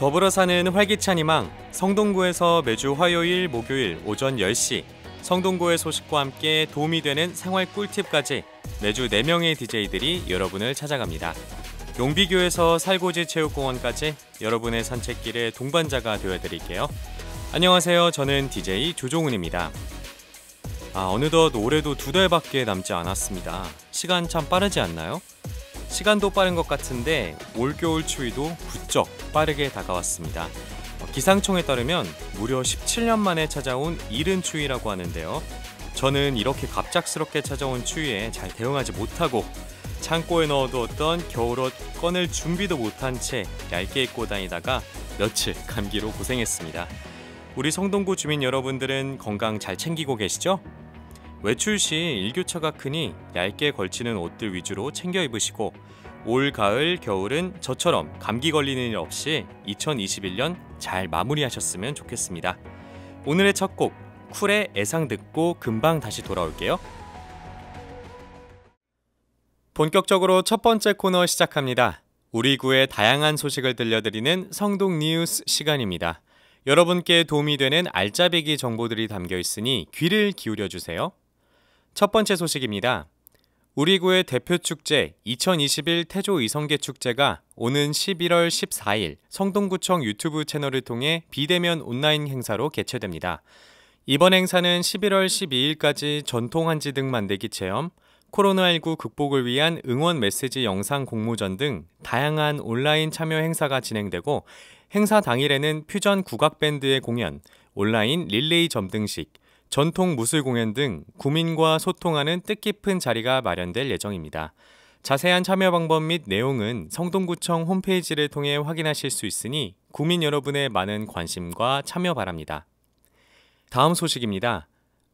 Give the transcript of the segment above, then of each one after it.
더불어 사는 활기찬 희망 성동구에서 매주 화요일 목요일 오전 10시 성동구의 소식과 함께 도움이 되는 생활 꿀팁까지 매주 4명의 DJ들이 여러분을 찾아갑니다. 용비교에서 살고지 체육공원까지 여러분의 산책길의 동반자가 되어드릴게요. 안녕하세요. 저는 DJ 조종훈입니다. 아, 어느덧 올해도 두 달밖에 남지 않았습니다. 시간 참 빠르지 않나요? 시간도 빠른 것 같은데 올겨울 추위도 부쩍 빠르게 다가왔습니다. 어, 기상청에 따르면 무려 17년 만에 찾아온 이른 추위라고 하는데요. 저는 이렇게 갑작스럽게 찾아온 추위에 잘 대응하지 못하고 창고에 넣어두었던 겨울옷 꺼낼 준비도 못한 채 얇게 입고 다니다가 며칠 감기로 고생했습니다. 우리 성동구 주민 여러분들은 건강 잘 챙기고 계시죠? 외출 시 일교차가 크니 얇게 걸치는 옷들 위주로 챙겨 입으시고 올 가을 겨울은 저처럼 감기 걸리는 일 없이 2021년 잘 마무리하셨으면 좋겠습니다. 오늘의 첫 곡 쿨의 애상 듣고 금방 다시 돌아올게요. 본격적으로 첫 번째 코너 시작합니다. 우리 구의 다양한 소식을 들려드리는 성동 뉴스 시간입니다. 여러분께 도움이 되는 알짜배기 정보들이 담겨 있으니 귀를 기울여 주세요. 첫 번째 소식입니다. 우리구의 대표 축제 2021 태조 이성계 축제가 오는 11월 14일 성동구청 유튜브 채널을 통해 비대면 온라인 행사로 개최됩니다. 이번 행사는 11월 12일까지 전통 한지 등 만들기 체험, 코로나19 극복을 위한 응원 메시지 영상 공모전 등 다양한 온라인 참여 행사가 진행되고 행사 당일에는 퓨전 국악밴드의 공연, 온라인 릴레이 점등식, 전통 무술공연 등 구민과 소통하는 뜻깊은 자리가 마련될 예정입니다. 자세한 참여 방법 및 내용은 성동구청 홈페이지를 통해 확인하실 수 있으니 구민 여러분의 많은 관심과 참여 바랍니다. 다음 소식입니다.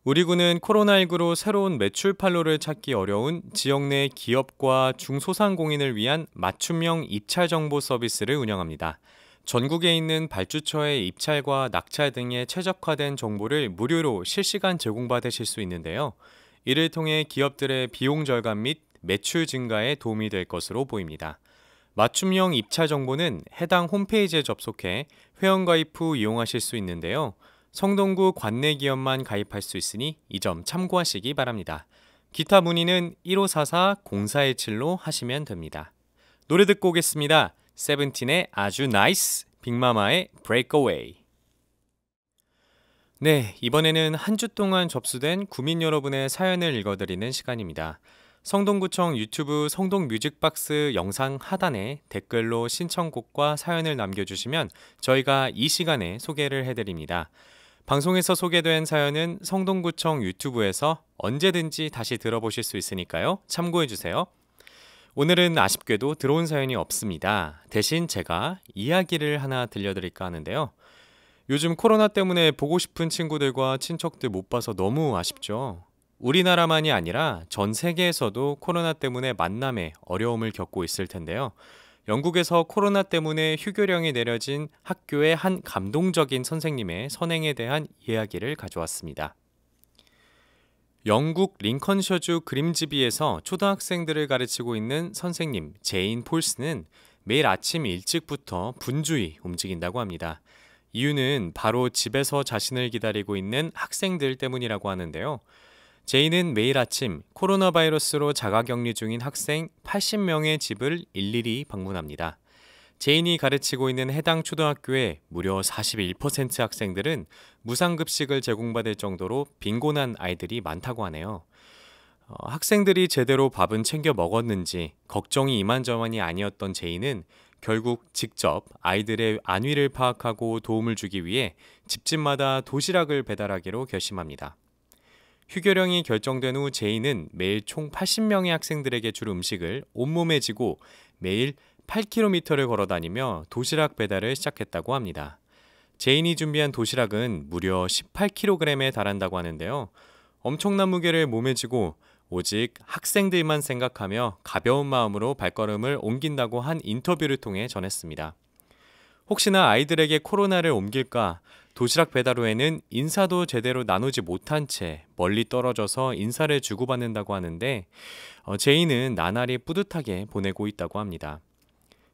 우리 군은 코로나19로 새로운 매출 판로를 찾기 어려운 지역 내 기업과 중소상공인을 위한 맞춤형 입찰 정보 서비스를 운영합니다. 전국에 있는 발주처의 입찰과 낙찰 등의 최적화된 정보를 무료로 실시간 제공받으실 수 있는데요. 이를 통해 기업들의 비용 절감 및 매출 증가에 도움이 될 것으로 보입니다. 맞춤형 입찰 정보는 해당 홈페이지에 접속해 회원가입 후 이용하실 수 있는데요. 성동구 관내 기업만 가입할 수 있으니 이 점 참고하시기 바랍니다. 기타 문의는 1544-0417로 하시면 됩니다. 노래 듣고 오겠습니다. 세븐틴의 아주 나이스, 빅마마의 브레이크어웨이. 네, 이번에는 한 주 동안 접수된 구민 여러분의 사연을 읽어드리는 시간입니다. 성동구청 유튜브 성동 뮤직박스 영상 하단에 댓글로 신청곡과 사연을 남겨주시면 저희가 이 시간에 소개를 해드립니다. 방송에서 소개된 사연은 성동구청 유튜브에서 언제든지 다시 들어보실 수 있으니까요. 참고해주세요. 오늘은 아쉽게도 들어온 사연이 없습니다. 대신 제가 이야기를 하나 들려드릴까 하는데요. 요즘 코로나 때문에 보고 싶은 친구들과 친척들 못 봐서 너무 아쉽죠. 우리나라만이 아니라 전 세계에서도 코로나 때문에 만남에 어려움을 겪고 있을 텐데요. 영국에서 코로나 때문에 휴교령이 내려진 학교의 한 감동적인 선생님의 선행에 대한 이야기를 가져왔습니다. 영국 링컨셔주 그림집비에서 초등학생들을 가르치고 있는 선생님 제인 폴스는 매일 아침 일찍부터 분주히 움직인다고 합니다. 이유는 바로 집에서 자신을 기다리고 있는 학생들 때문이라고 하는데요. 제인은 매일 아침 코로나 바이러스로 자가 격리 중인 학생 80명의 집을 일일이 방문합니다. 제인이 가르치고 있는 해당 초등학교의 무려 41% 학생들은 무상급식을 제공받을 정도로 빈곤한 아이들이 많다고 하네요. 어, 학생들이 제대로 밥은 챙겨 먹었는지 걱정이 이만저만이 아니었던 제인은 결국 직접 아이들의 안위를 파악하고 도움을 주기 위해 집집마다 도시락을 배달하기로 결심합니다. 휴교령이 결정된 후 제인은 매일 총 80명의 학생들에게 줄 음식을 온몸에 지고 매일 8km를 걸어 다니며 도시락 배달을 시작했다고 합니다. 제인이 준비한 도시락은 무려 18kg에 달한다고 하는데요. 엄청난 무게를 몸에 지고 오직 학생들만 생각하며 가벼운 마음으로 발걸음을 옮긴다고 한 인터뷰를 통해 전했습니다. 혹시나 아이들에게 코로나를 옮길까 도시락 배달 후에는 인사도 제대로 나누지 못한 채 멀리 떨어져서 인사를 주고받는다고 하는데 어, 제인은 나날이 뿌듯하게 보내고 있다고 합니다.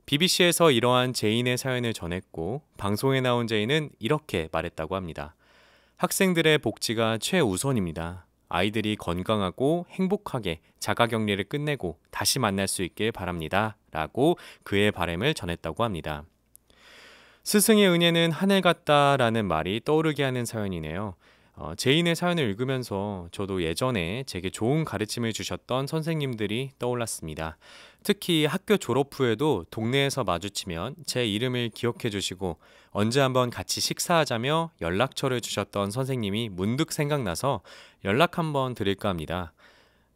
BBC에서 이러한 제인의 사연을 전했고 방송에 나온 제인은 이렇게 말했다고 합니다. 학생들의 복지가 최우선입니다. 아이들이 건강하고 행복하게 자가격리를 끝내고 다시 만날 수 있길 바랍니다. 라고 그의 바램을 전했다고 합니다. 스승의 은혜는 하늘 같다라는 말이 떠오르게 하는 사연이네요. 어, 제인의 사연을 읽으면서 저도 예전에 제게 좋은 가르침을 주셨던 선생님들이 떠올랐습니다. 특히 학교 졸업 후에도 동네에서 마주치면 제 이름을 기억해 주시고 언제 한번 같이 식사하자며 연락처를 주셨던 선생님이 문득 생각나서 연락 한번 드릴까 합니다.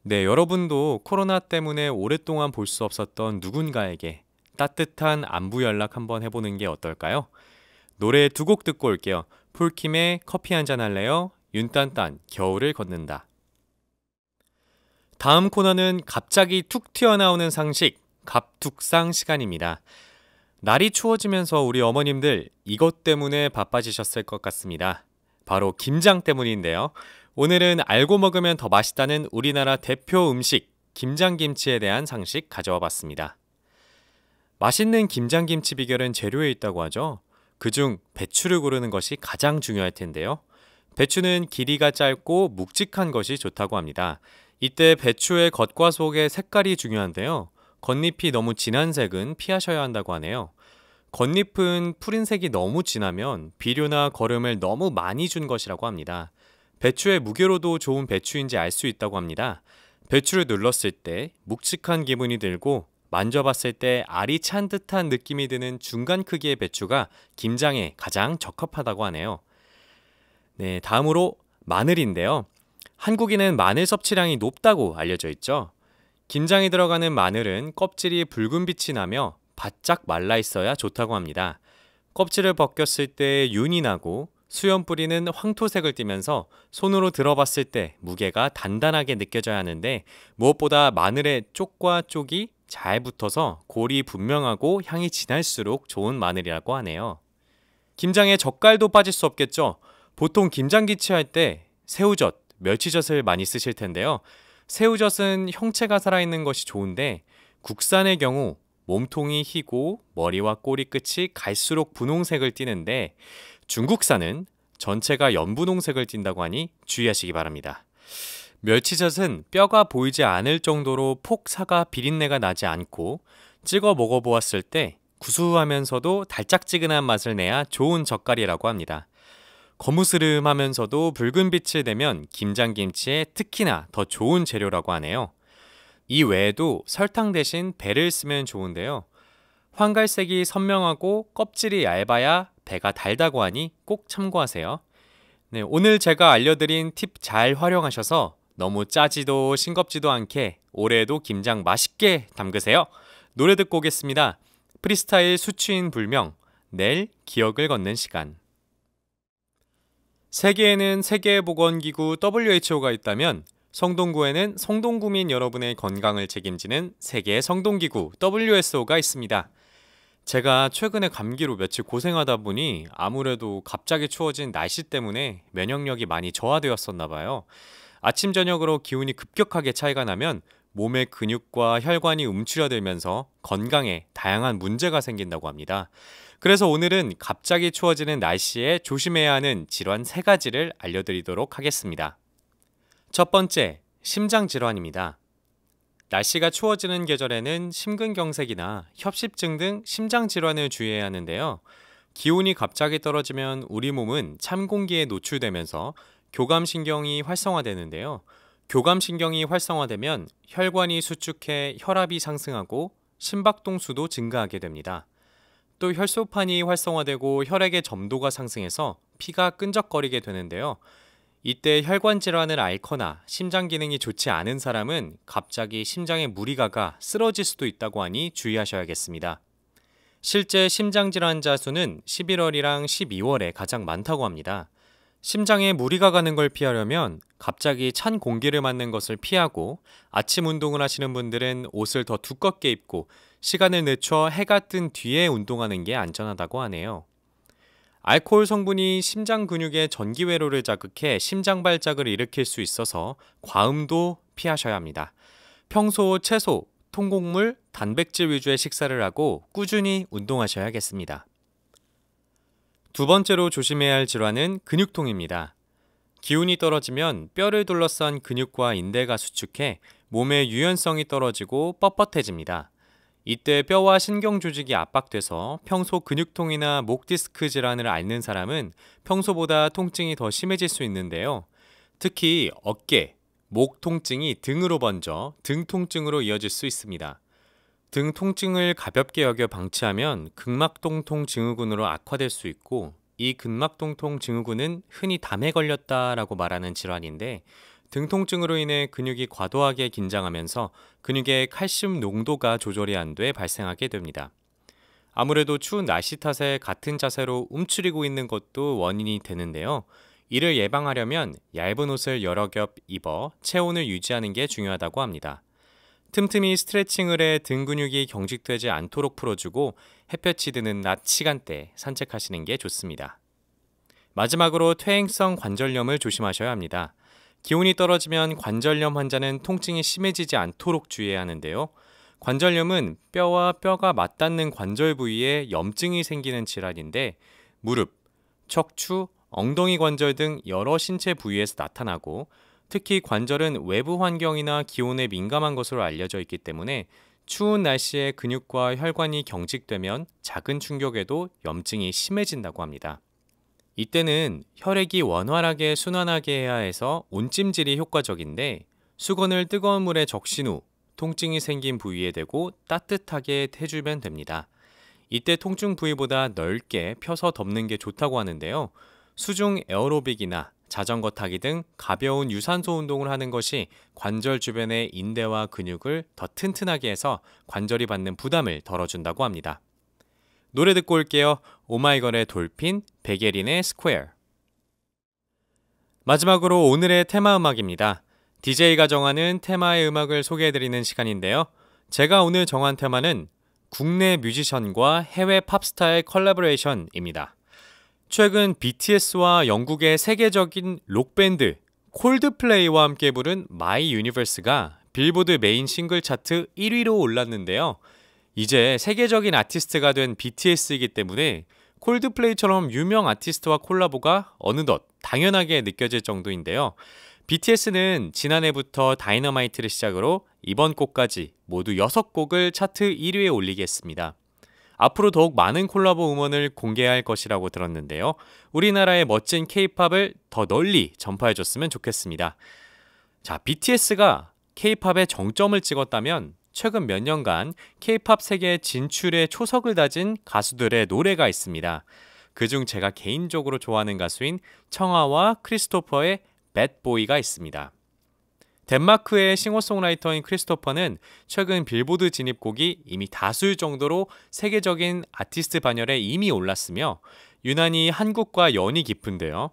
네, 여러분도 코로나 때문에 오랫동안 볼 수 없었던 누군가에게 따뜻한 안부 연락 한번 해보는 게 어떨까요? 노래 두 곡 듣고 올게요. 폴킴의 커피 한잔 할래요? 윤딴딴 겨울을 걷는다. 다음 코너는 갑자기 툭 튀어나오는 상식, 갑툭상 시간입니다. 날이 추워지면서 우리 어머님들 이것 때문에 바빠지셨을 것 같습니다. 바로 김장 때문인데요. 오늘은 알고 먹으면 더 맛있다는 우리나라 대표 음식, 김장김치에 대한 상식 가져와 봤습니다. 맛있는 김장김치 비결은 재료에 있다고 하죠. 그중 배추를 고르는 것이 가장 중요할 텐데요. 배추는 길이가 짧고 묵직한 것이 좋다고 합니다. 이때 배추의 겉과 속의 색깔이 중요한데요. 겉잎이 너무 진한 색은 피하셔야 한다고 하네요. 겉잎은 푸른색이 너무 진하면 비료나 거름을 너무 많이 준 것이라고 합니다. 배추의 무게로도 좋은 배추인지 알 수 있다고 합니다. 배추를 눌렀을 때 묵직한 기분이 들고 만져봤을 때 알이 찬 듯한 느낌이 드는 중간 크기의 배추가 김장에 가장 적합하다고 하네요. 네, 다음으로 마늘인데요. 한국인은 마늘 섭취량이 높다고 알려져 있죠. 김장에 들어가는 마늘은 껍질이 붉은 빛이 나며 바짝 말라 있어야 좋다고 합니다. 껍질을 벗겼을 때 윤이 나고 수염 뿌리는 황토색을 띠면서 손으로 들어봤을 때 무게가 단단하게 느껴져야 하는데 무엇보다 마늘의 쪽과 쪽이 잘 붙어서 골이 분명하고 향이 진할수록 좋은 마늘이라고 하네요. 김장에 젓갈도 빠질 수 없겠죠. 보통 김장김치 할때 새우젓, 멸치젓을 많이 쓰실 텐데요. 새우젓은 형체가 살아있는 것이 좋은데 국산의 경우 몸통이 희고 머리와 꼬리 끝이 갈수록 분홍색을 띠는데 중국산은 전체가 연분홍색을 띈다고 하니 주의하시기 바랍니다. 멸치젓은 뼈가 보이지 않을 정도로 폭사가 비린내가 나지 않고 찍어 먹어보았을 때 구수하면서도 달짝지근한 맛을 내야 좋은 젓갈이라고 합니다. 거무스름하면서도 붉은 빛을 내면 김장김치에 특히나 더 좋은 재료라고 하네요. 이 외에도 설탕 대신 배를 쓰면 좋은데요. 황갈색이 선명하고 껍질이 얇아야 배가 달다고 하니 꼭 참고하세요. 네, 오늘 제가 알려드린 팁 잘 활용하셔서 너무 짜지도 싱겁지도 않게 올해도 김장 맛있게 담그세요. 노래 듣고 오겠습니다. 프리스타일 수취인 불명 내일 기억을 걷는 시간 세계에는 세계보건기구 WHO가 있다면 성동구에는 성동구민 여러분의 건강을 책임지는 세계 성동기구 WSO가 있습니다. 제가 최근에 감기로 며칠 고생하다 보니 아무래도 갑자기 추워진 날씨 때문에 면역력이 많이 저하되었었나 봐요. 아침 저녁으로 기온이 급격하게 차이가 나면 몸의 근육과 혈관이 움츠려들면서 건강에 다양한 문제가 생긴다고 합니다. 그래서 오늘은 갑자기 추워지는 날씨에 조심해야 하는 질환 세가지를 알려드리도록 하겠습니다. 첫 번째, 심장 질환입니다. 날씨가 추워지는 계절에는 심근경색이나 협심증 등 심장 질환을 주의해야 하는데요. 기온이 갑자기 떨어지면 우리 몸은 찬 공기에 노출되면서 교감신경이 활성화되는데요. 교감신경이 활성화되면 혈관이 수축해 혈압이 상승하고 심박동수도 증가하게 됩니다. 또 혈소판이 활성화되고 혈액의 점도가 상승해서 피가 끈적거리게 되는데요. 이때 혈관 질환을 앓거나 심장 기능이 좋지 않은 사람은 갑자기 심장에 무리가 가 쓰러질 수도 있다고 하니 주의하셔야겠습니다. 실제 심장 질환자 수는 11월이랑 12월에 가장 많다고 합니다. 심장에 무리가 가는 걸 피하려면 갑자기 찬 공기를 맞는 것을 피하고 아침 운동을 하시는 분들은 옷을 더 두껍게 입고 시간을 늦춰 해가 뜬 뒤에 운동하는 게 안전하다고 하네요. 알코올 성분이 심장 근육의 전기회로를 자극해 심장 발작을 일으킬 수 있어서 과음도 피하셔야 합니다. 평소 채소, 통곡물, 단백질 위주의 식사를 하고 꾸준히 운동하셔야겠습니다. 두 번째로 조심해야 할 질환은 근육통입니다. 기운이 떨어지면 뼈를 둘러싼 근육과 인대가 수축해 몸의 유연성이 떨어지고 뻣뻣해집니다. 이때 뼈와 신경 조직이 압박돼서 평소 근육통이나 목 디스크 질환을 앓는 사람은 평소보다 통증이 더 심해질 수 있는데요. 특히 어깨, 목 통증이 등으로 번져 등 통증으로 이어질 수 있습니다. 등 통증을 가볍게 여겨 방치하면 극막동통 증후군으로 악화될 수 있고 이 근막동통 증후군은 흔히 담에 걸렸다라고 말하는 질환인데 등 통증으로 인해 근육이 과도하게 긴장하면서 근육의 칼슘 농도가 조절이 안 돼 발생하게 됩니다. 아무래도 추운 날씨 탓에 같은 자세로 움츠리고 있는 것도 원인이 되는데요. 이를 예방하려면 얇은 옷을 여러 겹 입어 체온을 유지하는 게 중요하다고 합니다. 틈틈이 스트레칭을 해 등 근육이 경직되지 않도록 풀어주고 햇볕이 드는 낮 시간대 산책하시는 게 좋습니다. 마지막으로 퇴행성 관절염을 조심하셔야 합니다. 기온이 떨어지면 관절염 환자는 통증이 심해지지 않도록 주의해야 하는데요. 관절염은 뼈와 뼈가 맞닿는 관절 부위에 염증이 생기는 질환인데 무릎, 척추, 엉덩이 관절 등 여러 신체 부위에서 나타나고 특히 관절은 외부 환경이나 기온에 민감한 것으로 알려져 있기 때문에 추운 날씨에 근육과 혈관이 경직되면 작은 충격에도 염증이 심해진다고 합니다. 이때는 혈액이 원활하게 순환하게 해야 해서 온찜질이 효과적인데 수건을 뜨거운 물에 적신 후 통증이 생긴 부위에 대고 따뜻하게 해주면 됩니다. 이때 통증 부위보다 넓게 펴서 덮는 게 좋다고 하는데요. 수중 에어로빅이나 자전거 타기 등 가벼운 유산소 운동을 하는 것이 관절 주변의 인대와 근육을 더 튼튼하게 해서 관절이 받는 부담을 덜어준다고 합니다. 노래 듣고 올게요. 오마이걸의 oh 돌핀, 베게린의 스퀘어. 마지막으로 오늘의 테마 음악입니다. DJ가 정하는 테마의 음악을 소개해드리는 시간인데요. 제가 오늘 정한 테마는 국내 뮤지션과 해외 팝스타의 컬래버레이션입니다. 최근 BTS와 영국의 세계적인 록밴드 콜드플레이와 함께 부른 마이 유니버스가 빌보드 메인 싱글 차트 1위로 올랐는데요. 이제 세계적인 아티스트가 된 BTS이기 때문에 콜드플레이처럼 유명 아티스트와 콜라보가 어느덧 당연하게 느껴질 정도인데요. BTS는 지난해부터 다이너마이트를 시작으로 이번 곡까지 모두 6곡을 차트 1위에 올리겠습니다. 앞으로 더욱 많은 콜라보 음원을 공개할 것이라고 들었는데요. 우리나라의 멋진 케이팝을 더 널리 전파해줬으면 좋겠습니다. 자, BTS가 케이팝의 정점을 찍었다면 최근 몇 년간 케이팝 세계 진출에 초석을 다진 가수들의 노래가 있습니다. 그중 제가 개인적으로 좋아하는 가수인 청아와 크리스토퍼의 배트보이가 있습니다. 덴마크의 싱어송라이터인 크리스토퍼는 최근 빌보드 진입곡이 이미 다수일 정도로 세계적인 아티스트 반열에 이미 올랐으며 유난히 한국과 연이 깊은데요.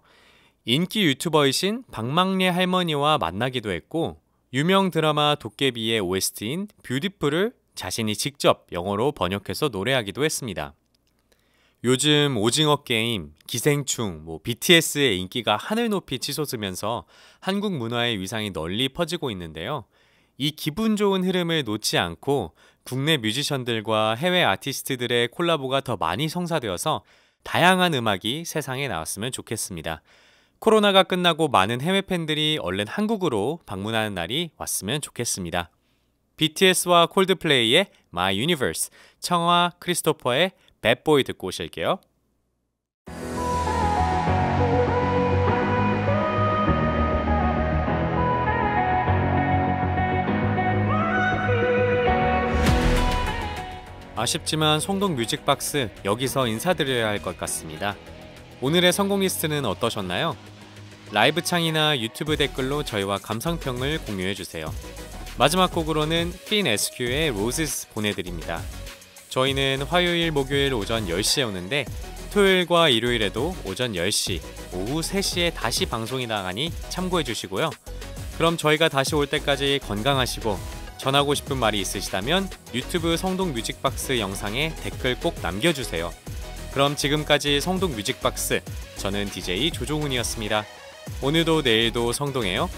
인기 유튜버이신 박막례 할머니와 만나기도 했고 유명 드라마 도깨비의 OST인 뷰티풀을 자신이 직접 영어로 번역해서 노래하기도 했습니다. 요즘 오징어 게임, 기생충, 뭐 BTS의 인기가 하늘 높이 치솟으면서 한국 문화의 위상이 널리 퍼지고 있는데요. 이 기분 좋은 흐름을 놓지 않고 국내 뮤지션들과 해외 아티스트들의 콜라보가 더 많이 성사되어서 다양한 음악이 세상에 나왔으면 좋겠습니다. 코로나가 끝나고 많은 해외 팬들이 얼른 한국으로 방문하는 날이 왔으면 좋겠습니다. BTS와 콜드플레이의 My Universe, 청아 크리스토퍼의 배보이 듣고 오실게요. 아쉽지만 송동 뮤직박스 여기서 인사드려야 할 것 같습니다. 오늘의 성공 리스트는 어떠셨나요? 라이브 창이나 유튜브 댓글로 저희와 감상평을 공유해주세요. 마지막 곡으로는 핀 SQ의 로즈스 보내드립니다. 저희는 화요일, 목요일 오전 10시에 오는데 토요일과 일요일에도 오전 10시, 오후 3시에 다시 방송이 나가니 참고해 주시고요. 그럼 저희가 다시 올 때까지 건강하시고 전하고 싶은 말이 있으시다면 유튜브 성동 뮤직박스 영상에 댓글 꼭 남겨주세요. 그럼 지금까지 성동 뮤직박스 저는 DJ 조종훈이었습니다. 오늘도 내일도 성동해요.